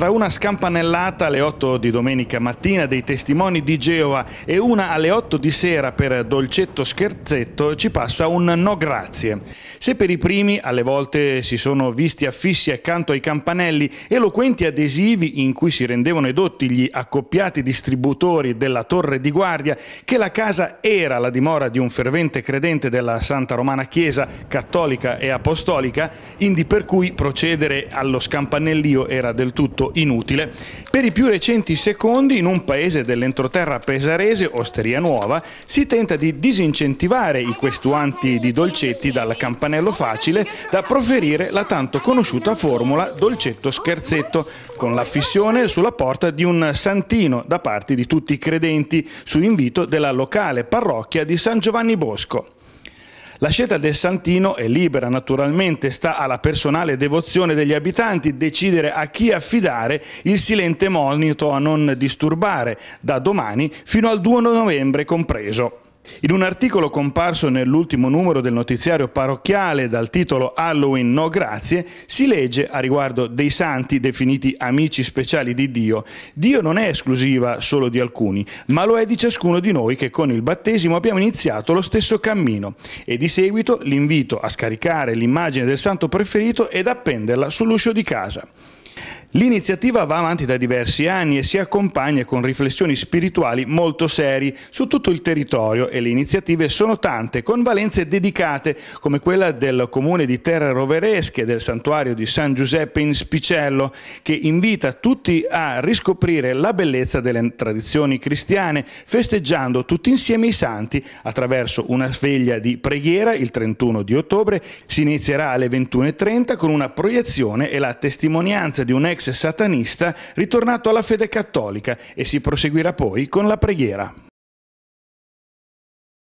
Tra una scampanellata alle 8 di domenica mattina dei testimoni di Geova e una alle 8 di sera per dolcetto scherzetto ci passa un no grazie. Se per i primi alle volte si sono visti affissi accanto ai campanelli eloquenti adesivi in cui si rendevano edotti gli accoppiati distributori della torre di guardia che la casa era la dimora di un fervente credente della Santa Romana Chiesa cattolica e apostolica, indi per cui procedere allo scampanellio era del tutto inutile. Per i più recenti secondi, in un paese dell'entroterra pesarese, Osteria Nuova, si tenta di disincentivare i questuanti di dolcetti dal campanello facile da proferire la tanto conosciuta formula dolcetto scherzetto, con la fissione sulla porta di un santino da parte di tutti i credenti, su invito della locale parrocchia di San Giovanni Bosco. La scelta del Santino è libera, naturalmente, sta alla personale devozione degli abitanti decidere a chi affidare il silente monito a non disturbare da domani fino al 2 novembre compreso. In un articolo comparso nell'ultimo numero del notiziario parrocchiale dal titolo Halloween no grazie, si legge a riguardo dei santi definiti amici speciali di Dio, Dio non è esclusiva solo di alcuni, ma lo è di ciascuno di noi che con il battesimo abbiamo iniziato lo stesso cammino e di seguito l'invito a scaricare l'immagine del santo preferito ed appenderla sull'uscio di casa. L'iniziativa va avanti da diversi anni e si accompagna con riflessioni spirituali molto serie su tutto il territorio e le iniziative sono tante, con valenze dedicate come quella del comune di Terra Roveresche e del santuario di San Giuseppe in Spicello, che invita tutti a riscoprire la bellezza delle tradizioni cristiane, festeggiando tutti insieme i santi attraverso una sveglia di preghiera il 31 di ottobre. Si inizierà alle 21.30 con una proiezione e la testimonianza di un ex ex satanista ritornato alla fede cattolica e si proseguirà poi con la preghiera.